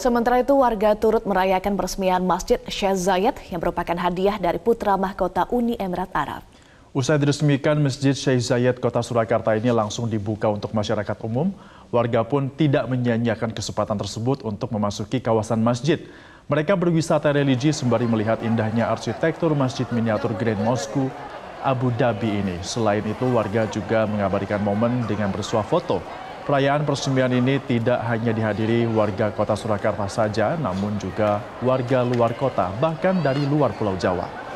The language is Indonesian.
Sementara itu warga turut merayakan peresmian Masjid Sheikh Zayed yang merupakan hadiah dari putra mahkota Uni Emirat Arab. Usai diresmikan, Masjid Sheikh Zayed Kota Surakarta ini langsung dibuka untuk masyarakat umum. Warga pun tidak menyanyiakan kesempatan tersebut untuk memasuki kawasan masjid. Mereka berwisata religi sembari melihat indahnya arsitektur masjid miniatur Grand Mosque Abu Dhabi ini. Selain itu, warga juga mengabadikan momen dengan bersuah foto Perayaan peresmian ini tidak hanya dihadiri warga kota Surakarta saja, namun juga warga luar kota, bahkan dari luar Pulau Jawa.